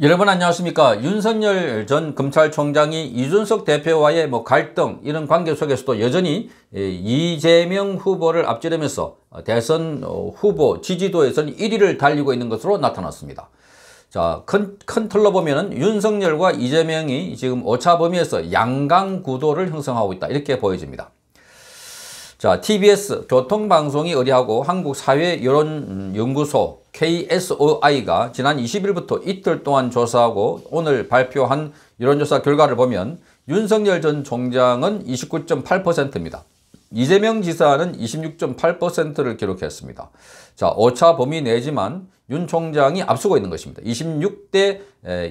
여러분 안녕하십니까 윤석열 전 검찰총장이 이준석 대표와의 뭐 갈등 이런 관계 속에서도 여전히 예, 이재명 후보를 앞지르면서 대선 후보 지지도에서는 1위를 달리고 있는 것으로 나타났습니다. 자, 큰, 큰 틀로 보면은 윤석열과 이재명이 지금 오차 범위에서 양강 구도를 형성하고 있다. 이렇게 보여집니다. 자, TBS 교통방송이 의뢰하고 한국사회여론연구소 KSOI가 지난 20일부터 이틀 동안 조사하고 오늘 발표한 여론조사 결과를 보면 윤석열 전 총장은 29.8%입니다. 이재명 지사는 26.8%를 기록했습니다. 자, 5차 범위 내지만 윤 총장이 앞서고 있는 것입니다. 26대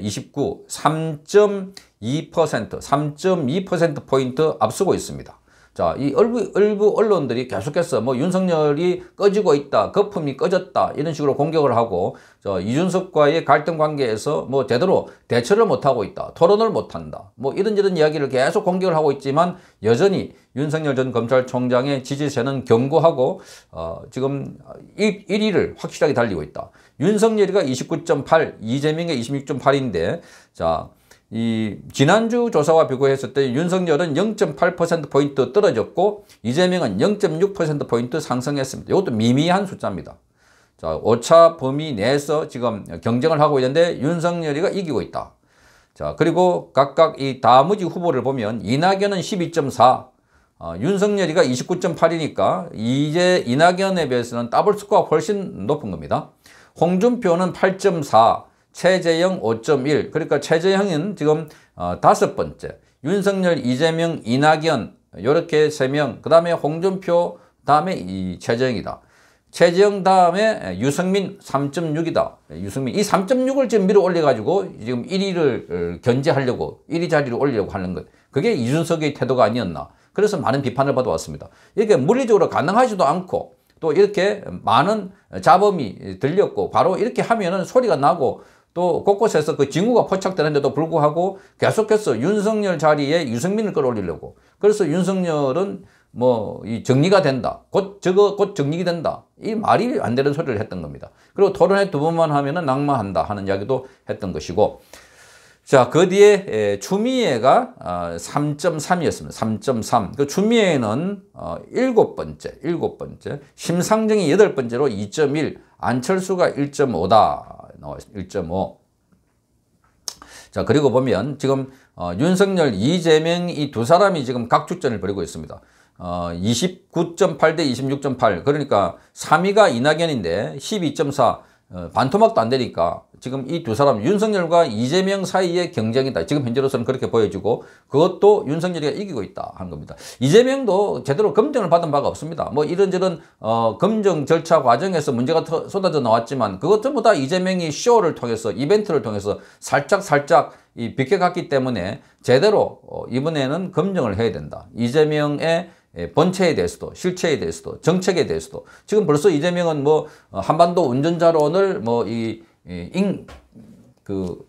29, 3.2%, 3.2%포인트 앞서고 있습니다. 자, 이 일부, 일부 언론들이 계속해서 뭐 윤석열이 꺼지고 있다, 거품이 꺼졌다, 이런 식으로 공격을 하고, 저 이준석과의 갈등 관계에서 뭐 제대로 대처를 못하고 있다, 토론을 못한다, 뭐 이런저런 이야기를 계속 공격을 하고 있지만, 여전히 윤석열 전 검찰총장의 지지세는 견고하고, 어, 지금 1, 1위를 확실하게 달리고 있다. 윤석열이가 29.8, 이재명이 26.8인데, 자, 이 지난주 조사와 비교했을 때 윤석열은 0.8%포인트 떨어졌고 이재명은 0.6%포인트 상승했습니다. 이것도 미미한 숫자입니다. 자, 오차 범위 내에서 지금 경쟁을 하고 있는데 윤석열이가 이기고 있다. 자, 그리고 각각 이 다무지 후보를 보면 이낙연은 12.4, 어, 윤석열이가 29.8이니까 이제 이낙연에 비해서는 더블 스코어가 훨씬 높은 겁니다. 홍준표는 8.4, 최재형 5.1 그러니까 최재형은 지금 어, 다섯 번째 윤석열, 이재명, 이낙연 이렇게 세 명그 다음에 홍준표 다음에 이 최재형이다. 최재형 다음에 유승민 3.6이다. 유승민 이 3.6을 지금 밀어 올려가지고 지금 1위를 어, 견제하려고 1위 자리를 올리려고 하는 것. 그게 이준석의 태도가 아니었나. 그래서 많은 비판을 받아왔습니다. 이렇게 물리적으로 가능하지도 않고 또 이렇게 많은 자범이 들렸고 바로 이렇게 하면은 소리가 나고 또 곳곳에서 그 징후가 포착되는데도 불구하고 계속해서 윤석열 자리에 유승민을 끌어올리려고 그래서 윤석열은 뭐 이 정리가 된다 곧 저거 곧 정리가 된다 이 말이 안 되는 소리를 했던 겁니다 그리고 토론회 두 번만 하면은 낙마한다 하는 이야기도 했던 것이고 자, 그 뒤에 예, 추미애가 3.3이었습니다. 아, 3.3. 그 추미애는 어, 일곱 번째, 일곱 번째, 심상정이 여덟 번째로 2.1, 안철수가 1.5다. 나와 있습니다. 1.5. 자, 그리고 보면 지금 어, 윤석열, 이재명 이 두 사람이 지금 각축전을 벌이고 있습니다. 어, 29.8 대26.8 그러니까 3위가 이낙연인데 12.4 어, 반토막도 안 되니까 지금 이 두 사람 윤석열과 이재명 사이의 경쟁이다. 지금 현재로서는 그렇게 보여지고 그것도 윤석열이가 이기고 있다 하는 겁니다. 이재명도 제대로 검증을 받은 바가 없습니다. 뭐 이런저런 어, 검증 절차 과정에서 문제가 쏟아져 나왔지만 그것 전부 다 이재명이 쇼를 통해서 이벤트를 통해서 살짝 살짝 이 비켜갔기 때문에 제대로 어, 이번에는 검증을 해야 된다. 이재명의 예, 본체에 대해서도 실체에 대해서도 정책에 대해서도 지금 벌써 이재명은 뭐 어, 한반도 운전자론을 뭐이 예, 잉, 그,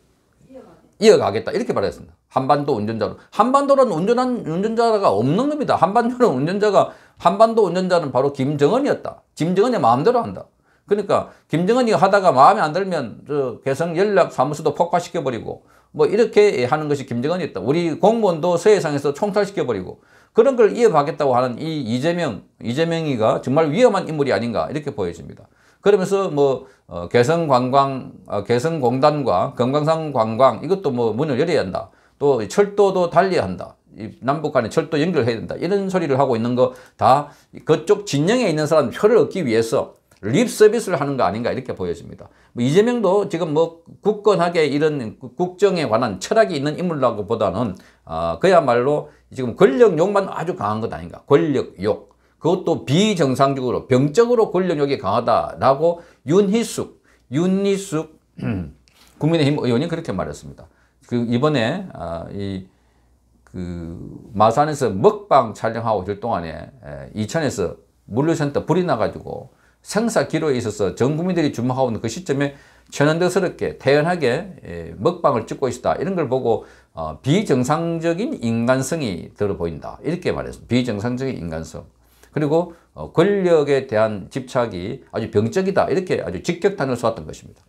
이어가겠다. 이렇게 말했습니다. 한반도 운전자로. 한반도는 운전한, 운전자가 없는 겁니다. 한반도는 운전자가, 한반도 운전자는 바로 김정은이었다. 김정은이 마음대로 한다. 그러니까 김정은이 하다가 마음에 안 들면 저 개성 연락 사무소도 폭파시켜 버리고 뭐 이렇게 하는 것이 김정은이 었다 우리 공무원도 서해상에서 총탈시켜 버리고 그런 걸 이어받겠다고 하는 이 이재명, 이재명이가 정말 위험한 인물이 아닌가 이렇게 보여집니다. 그러면서 뭐 어, 개성관광, 어, 개성공단과 금강산관광 이것도 뭐 문을 열어야 한다. 또 철도도 달려야 한다. 이 남북 간에 철도 연결해야 된다. 이런 소리를 하고 있는 거 다 그쪽 진영에 있는 사람 표를 얻기 위해서 립 서비스를 하는 거 아닌가 이렇게 보여집니다. 뭐 이재명도 지금 뭐 굳건하게 이런 국정에 관한 철학이 있는 인물이라고 보다는 어, 그야말로 지금 권력욕만 아주 강한 것 아닌가. 권력욕. 그것도 비정상적으로 병적으로 권력력이 강하다라고 윤희숙, 윤희숙 국민의힘 의원이 그렇게 말했습니다. 그 이번에 아, 이그 마산에서 먹방 촬영하고 있을 동안에 이천에서 물류센터 불이 나가지고 생사 기로에 있어서 전 국민들이 주목하고 있는 그 시점에 천연덕스럽게 태연하게 먹방을 찍고 있다 이런 걸 보고 어, 비정상적인 인간성이 들어 보인다 이렇게 말했습니다. 비정상적인 인간성. 그리고 어, 권력에 대한 집착이 아주 병적이다. 이렇게 아주 직격탄을 쏘았던 것입니다.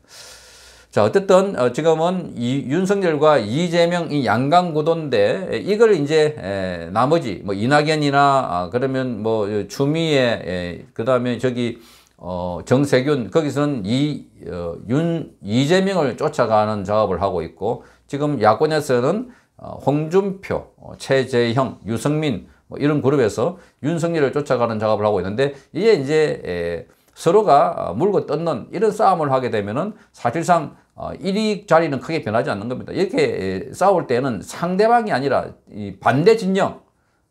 자 어쨌든 어, 지금은 이 윤석열과 이재명 이 양강구도인데 이걸 이제 나머지 뭐 이낙연이나 아, 그러면 뭐 추미애 그 다음에 저기 어, 정세균 거기서는 이, 어, 윤, 이재명을 쫓아가는 작업을 하고 있고 지금 야권에서는 어, 홍준표, 어, 최재형, 유승민 뭐 이런 그룹에서 윤석열을 쫓아가는 작업을 하고 있는데 이게 이제 서로가 어, 물고 뜯는 이런 싸움을 하게 되면은 사실상 1익 어, 자리는 크게 변하지 않는 겁니다. 이렇게 싸울 때는 상대방이 아니라 반대 진영,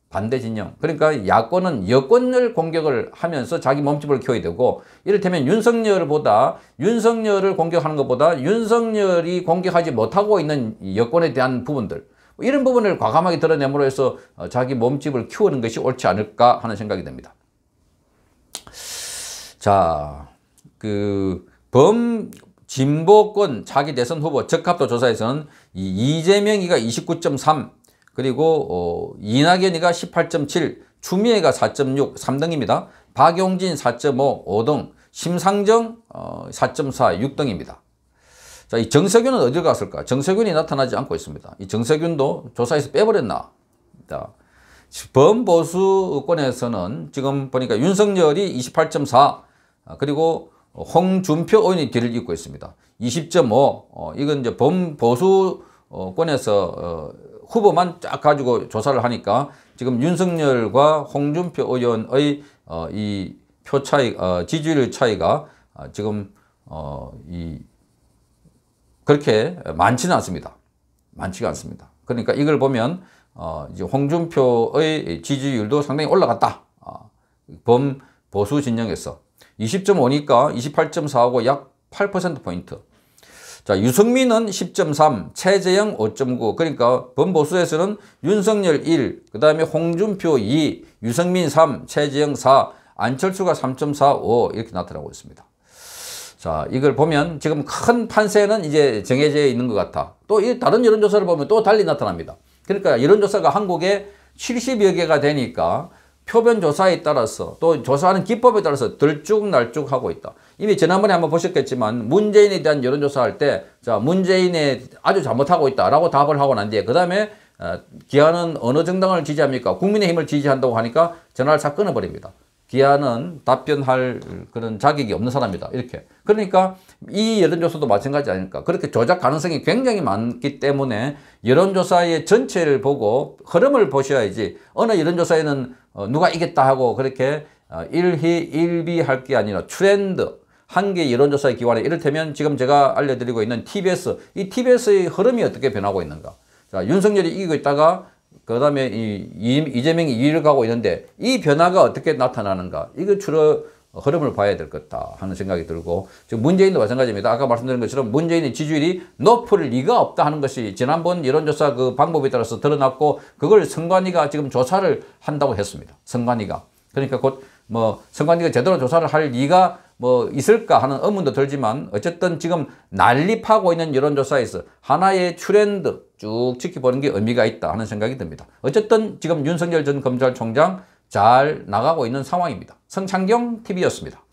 반대 진영. 그러니까 야권은 여권을 공격을 하면서 자기 몸집을 키워야 되고 이를테면 윤석열보다 윤석열을 공격하는 것보다 윤석열이 공격하지 못하고 있는 여권에 대한 부분들 뭐 이런 부분을 과감하게 드러내므로 해서 어, 자기 몸집을 키우는 것이 옳지 않을까 하는 생각이 듭니다. 자, 그, 범, 진보권 자기 대선 후보 적합도 조사에서는 이재명이가 29.3, 그리고 어, 이낙연이가 18.7, 추미애가 4.6, 3등입니다. 박용진 4.5, 5등, 심상정 어, 4.4, 6등입니다. 자, 이 정세균은 어디 갔을까? 정세균이 나타나지 않고 있습니다. 이 정세균도 조사에서 빼버렸나? 자, 범보수권에서는 지금 보니까 윤석열이 28.4 아, 그리고 홍준표 의원이 뒤를 잇고 있습니다. 20.5 어, 이건 이제 범보수권에서 어, 후보만 쫙 가지고 조사를 하니까 지금 윤석열과 홍준표 의원의 어, 이표 차이, 어, 지지율 차이가 아, 지금 어, 이 그렇게 많지는 않습니다. 많지가 않습니다. 그러니까 이걸 보면 어, 이제 홍준표의 지지율도 상당히 올라갔다. 어, 범 보수 진영에서 20.5니까 28.4하고 약 8%포인트. 자, 유승민은 10.3, 최재형 5.9. 그러니까 범보수에서는 윤석열 1, 그 다음에 홍준표 2, 유승민 3, 최재형 4, 안철수가 3.45 이렇게 나타나고 있습니다. 자, 이걸 보면 지금 큰 판세는 이제 정해져 있는 것 같아. 또이 다른 여론조사를 보면 또 달리 나타납니다. 그러니까 여론조사가 한국에 70여 개가 되니까 표변 조사에 따라서 또 조사하는 기법에 따라서 들쭉날쭉 하고 있다. 이미 지난번에 한번 보셨겠지만 문재인에 대한 여론조사할 때 자 문재인에 아주 잘못하고 있다라고 답을 하고 난 뒤에 그 다음에 어, 기아는 어느 정당을 지지합니까? 국민의힘을 지지한다고 하니까 전화를 다 끊어버립니다. 기아는 답변할 그런 자격이 없는 사람이다. 이렇게. 그러니까 이 여론조사도 마찬가지 아닐까. 그렇게 조작 가능성이 굉장히 많기 때문에 여론조사의 전체를 보고 흐름을 보셔야지 어느 여론조사에는 어, 누가 이겼다 하고 그렇게 어, 일희 일비할 게 아니라 트렌드 한 개 여론조사의 기관에 이를테면 지금 제가 알려드리고 있는 TBS 이 TBS의 흐름이 어떻게 변하고 있는가. 자, 윤석열이 이기고 있다가 그 다음에 이, 이재명이 이를 가고 있는데 이 변화가 어떻게 나타나는가 이거 주로 흐름을 봐야 될것다 하는 생각이 들고 지금 문재인도 마찬가지입니다. 아까 말씀드린 것처럼 문재인의 지지율이 높을 리가 없다 하는 것이 지난번 여론조사 그 방법에 따라서 드러났고 그걸 선관위가 지금 조사를 한다고 했습니다. 선관위가 그러니까 곧뭐 선관위가 제대로 조사를 할 리가 뭐 있을까 하는 의문도 들지만 어쨌든 지금 난립하고 있는 여론조사에서 하나의 트렌드 쭉 지켜보는 게 의미가 있다 하는 생각이 듭니다. 어쨌든 지금 윤석열 전 검찰총장 잘 나가고 있는 상황입니다. 성창경 TV였습니다.